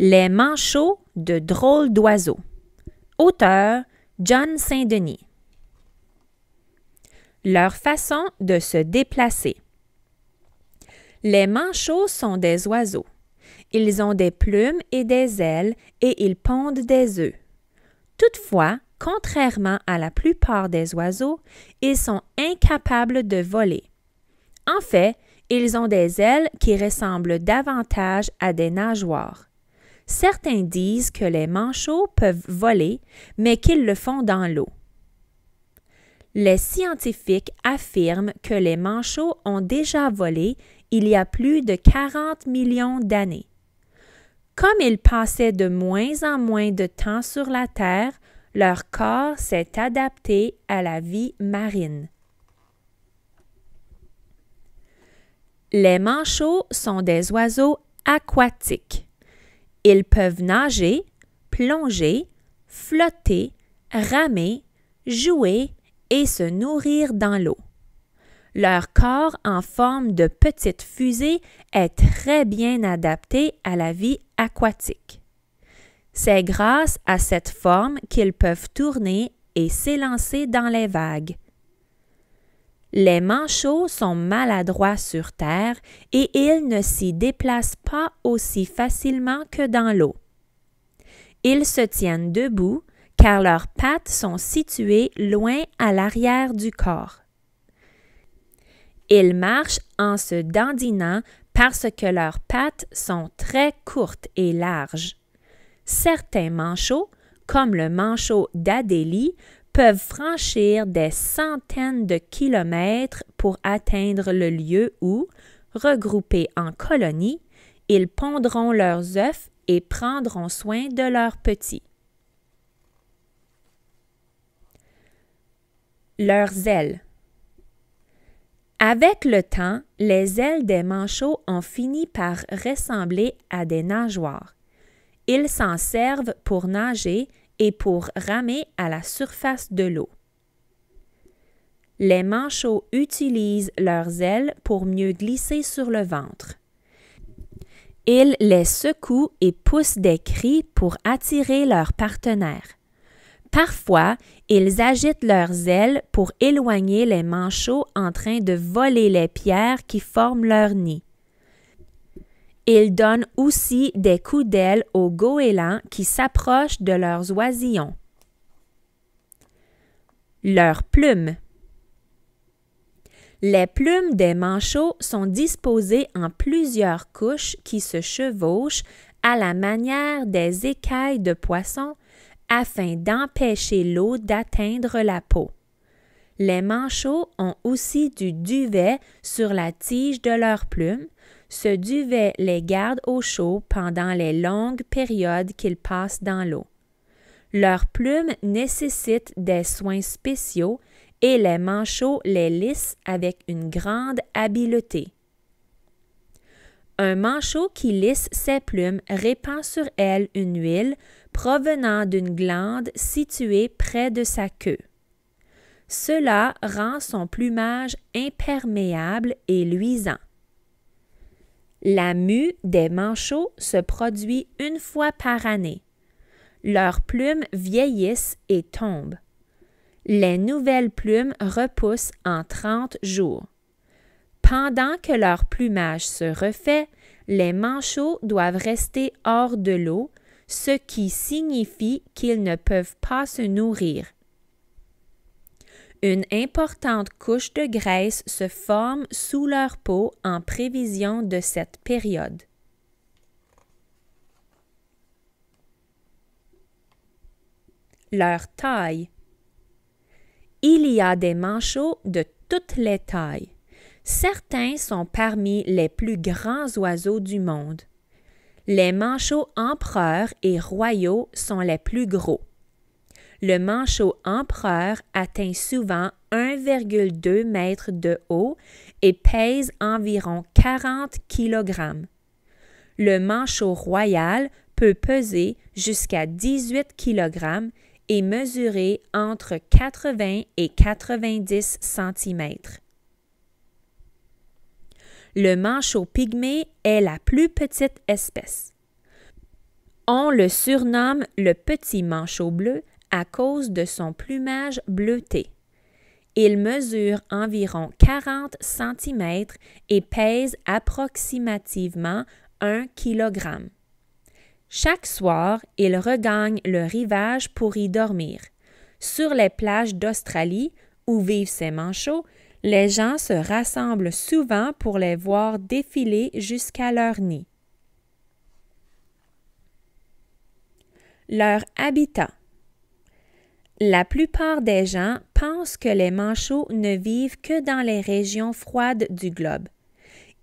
Les manchots de drôles d'oiseaux. Auteur John Saint-Denis. Leur façon de se déplacer. Les manchots sont des oiseaux. Ils ont des plumes et des ailes et ils pondent des œufs. Toutefois, contrairement à la plupart des oiseaux, ils sont incapables de voler. En fait, ils ont des ailes qui ressemblent davantage à des nageoires. Certains disent que les manchots peuvent voler, mais qu'ils le font dans l'eau. Les scientifiques affirment que les manchots ont déjà volé il y a plus de 40 millions d'années. Comme ils passaient de moins en moins de temps sur la Terre, leur corps s'est adapté à la vie marine. Les manchots sont des oiseaux aquatiques. Ils peuvent nager, plonger, flotter, ramer, jouer et se nourrir dans l'eau. Leur corps en forme de petite fusée est très bien adapté à la vie aquatique. C'est grâce à cette forme qu'ils peuvent tourner et s'élancer dans les vagues, les manchots sont maladroits sur terre et ils ne s'y déplacent pas aussi facilement que dans l'eau. Ils se tiennent debout car leurs pattes sont situées loin à l'arrière du corps. Ils marchent en se dandinant parce que leurs pattes sont très courtes et larges. Certains manchots, comme le manchot d'Adélie, peuvent franchir des centaines de kilomètres pour atteindre le lieu où, regroupés en colonies, ils pondront leurs œufs et prendront soin de leurs petits. Leurs ailes. Avec le temps, les ailes des manchots ont fini par ressembler à des nageoires. Ils s'en servent pour nager et pour ramer à la surface de l'eau. Les manchots utilisent leurs ailes pour mieux glisser sur le ventre. Ils les secouent et poussent des cris pour attirer leurs partenaires. Parfois, ils agitent leurs ailes pour éloigner les manchots en train de voler les pierres qui forment leur nid. Il donne aussi des coups d'aile aux goélands qui s'approchent de leurs oisillons. Leurs plumes. Les plumes des manchots sont disposées en plusieurs couches qui se chevauchent à la manière des écailles de poisson afin d'empêcher l'eau d'atteindre la peau. Les manchots ont aussi du duvet sur la tige de leurs plumes ce duvet les garde au chaud pendant les longues périodes qu'ils passent dans l'eau. Leurs plumes nécessitent des soins spéciaux et les manchots les lissent avec une grande habileté. Un manchot qui lisse ses plumes répand sur elle une huile provenant d'une glande située près de sa queue. Cela rend son plumage imperméable et luisant. La mue des manchots se produit une fois par année. Leurs plumes vieillissent et tombent. Les nouvelles plumes repoussent en 30 jours. Pendant que leur plumage se refait, les manchots doivent rester hors de l'eau, ce qui signifie qu'ils ne peuvent pas se nourrir. Une importante couche de graisse se forme sous leur peau en prévision de cette période. Leur taille. Il y a des manchots de toutes les tailles. Certains sont parmi les plus grands oiseaux du monde. Les manchots empereurs et royaux sont les plus gros le manchot empereur atteint souvent 1,2 m de haut et pèse environ 40 kg. Le manchot royal peut peser jusqu'à 18 kg et mesurer entre 80 et 90 cm. Le manchot pygmée est la plus petite espèce. On le surnomme le petit manchot bleu à cause de son plumage bleuté. Il mesure environ 40 cm et pèse approximativement 1 kg. Chaque soir, il regagne le rivage pour y dormir. Sur les plages d'Australie, où vivent ces manchots, les gens se rassemblent souvent pour les voir défiler jusqu'à leur nid. Leur habitat la plupart des gens pensent que les manchots ne vivent que dans les régions froides du globe.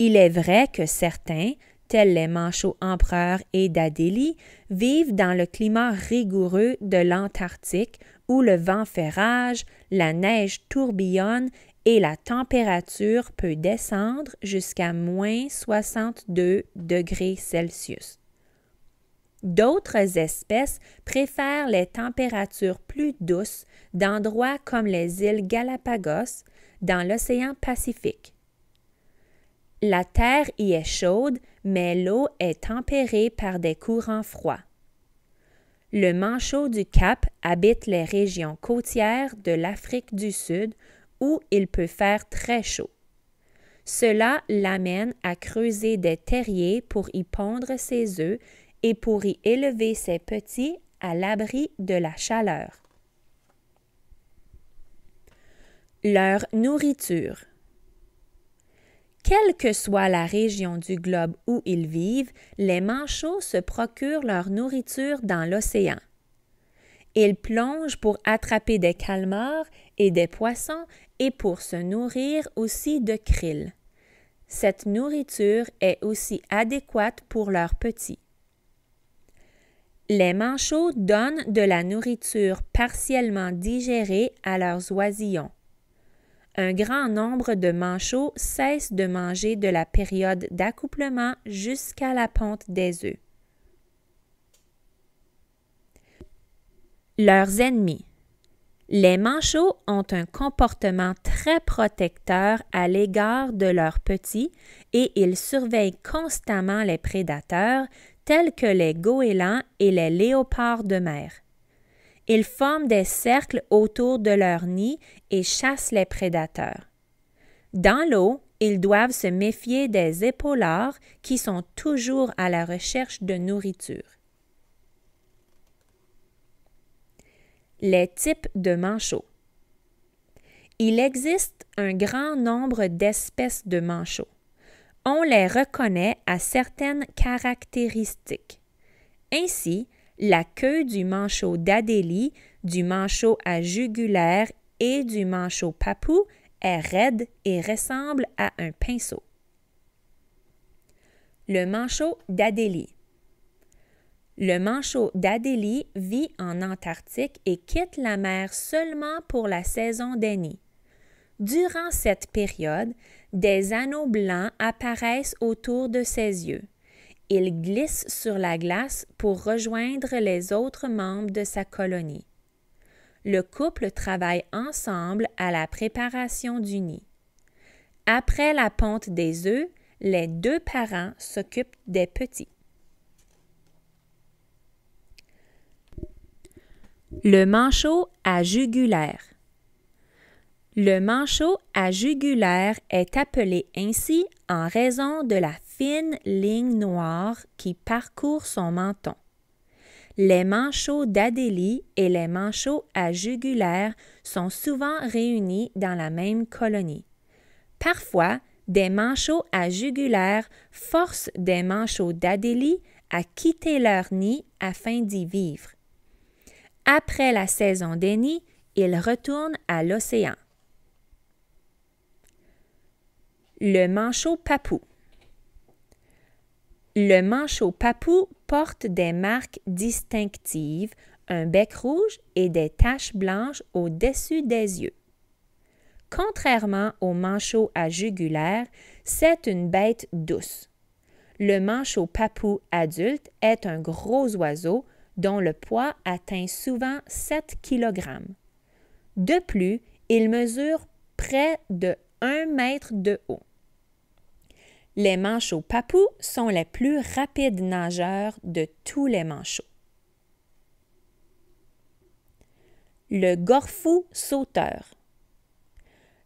Il est vrai que certains, tels les manchots empereurs et d'Adélie, vivent dans le climat rigoureux de l'Antarctique où le vent fait rage, la neige tourbillonne et la température peut descendre jusqu'à moins 62 degrés Celsius. D'autres espèces préfèrent les températures plus douces d'endroits comme les îles Galapagos dans l'océan Pacifique. La terre y est chaude, mais l'eau est tempérée par des courants froids. Le manchot du Cap habite les régions côtières de l'Afrique du Sud où il peut faire très chaud. Cela l'amène à creuser des terriers pour y pondre ses œufs et pour y élever ses petits à l'abri de la chaleur. Leur nourriture. Quelle que soit la région du globe où ils vivent, les manchots se procurent leur nourriture dans l'océan. Ils plongent pour attraper des calmars et des poissons et pour se nourrir aussi de krill. Cette nourriture est aussi adéquate pour leurs petits. Les manchots donnent de la nourriture partiellement digérée à leurs oisillons. Un grand nombre de manchots cessent de manger de la période d'accouplement jusqu'à la ponte des œufs. Leurs ennemis. Les manchots ont un comportement très protecteur à l'égard de leurs petits et ils surveillent constamment les prédateurs, tels que les goélands et les léopards de mer. Ils forment des cercles autour de leur nid et chassent les prédateurs. Dans l'eau, ils doivent se méfier des épaulards qui sont toujours à la recherche de nourriture. Les types de manchots. Il existe un grand nombre d'espèces de manchots on les reconnaît à certaines caractéristiques. Ainsi, la queue du manchot d'Adélie, du manchot à jugulaire et du manchot papou est raide et ressemble à un pinceau. Le manchot d'Adélie. Le manchot d'Adélie vit en Antarctique et quitte la mer seulement pour la saison nids. Durant cette période, des anneaux blancs apparaissent autour de ses yeux. Il glisse sur la glace pour rejoindre les autres membres de sa colonie. Le couple travaille ensemble à la préparation du nid. Après la ponte des œufs, les deux parents s'occupent des petits. Le manchot à jugulaire. Le manchot à jugulaire est appelé ainsi en raison de la fine ligne noire qui parcourt son menton. Les manchots d'Adélie et les manchots à jugulaire sont souvent réunis dans la même colonie. Parfois, des manchots à jugulaire forcent des manchots d'Adélie à quitter leur nid afin d'y vivre. Après la saison des nids, ils retournent à l'océan. Le manchot papou. Le manchot papou porte des marques distinctives, un bec rouge et des taches blanches au-dessus des yeux. Contrairement au manchot à jugulaire, c'est une bête douce. Le manchot papou adulte est un gros oiseau dont le poids atteint souvent 7 kg. De plus, il mesure près de 1 mètre de haut. Les manchots papous sont les plus rapides nageurs de tous les manchots. Le gorfou sauteur.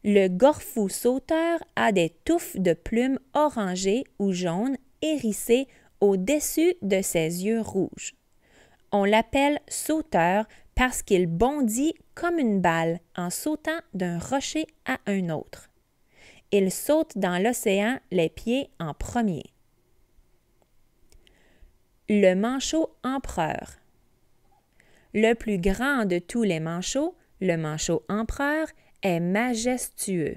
Le gorfou sauteur a des touffes de plumes orangées ou jaunes hérissées au-dessus de ses yeux rouges. On l'appelle sauteur parce qu'il bondit comme une balle en sautant d'un rocher à un autre il saute dans l'océan les pieds en premier. Le manchot empereur. Le plus grand de tous les manchots, le manchot empereur, est majestueux.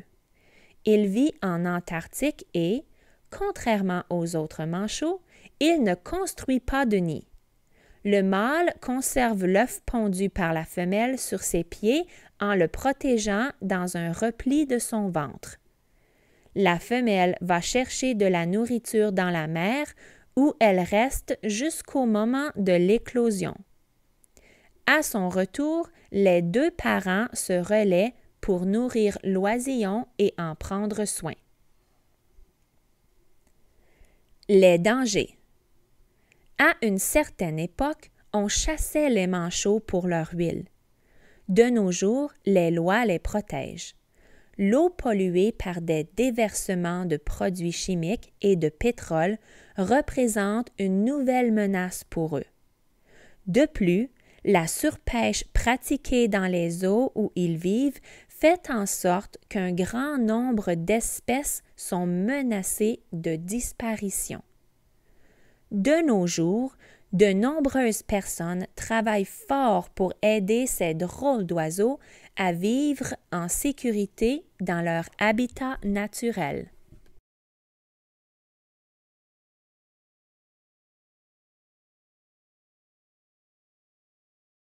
Il vit en Antarctique et, contrairement aux autres manchots, il ne construit pas de nid. Le mâle conserve l'œuf pondu par la femelle sur ses pieds en le protégeant dans un repli de son ventre la femelle va chercher de la nourriture dans la mer où elle reste jusqu'au moment de l'éclosion. À son retour, les deux parents se relaient pour nourrir l'oisillon et en prendre soin. Les dangers. À une certaine époque, on chassait les manchots pour leur huile. De nos jours, les lois les protègent l'eau polluée par des déversements de produits chimiques et de pétrole représente une nouvelle menace pour eux. De plus, la surpêche pratiquée dans les eaux où ils vivent fait en sorte qu'un grand nombre d'espèces sont menacées de disparition. De nos jours, de nombreuses personnes travaillent fort pour aider ces drôles d'oiseaux à vivre en sécurité dans leur habitat naturel.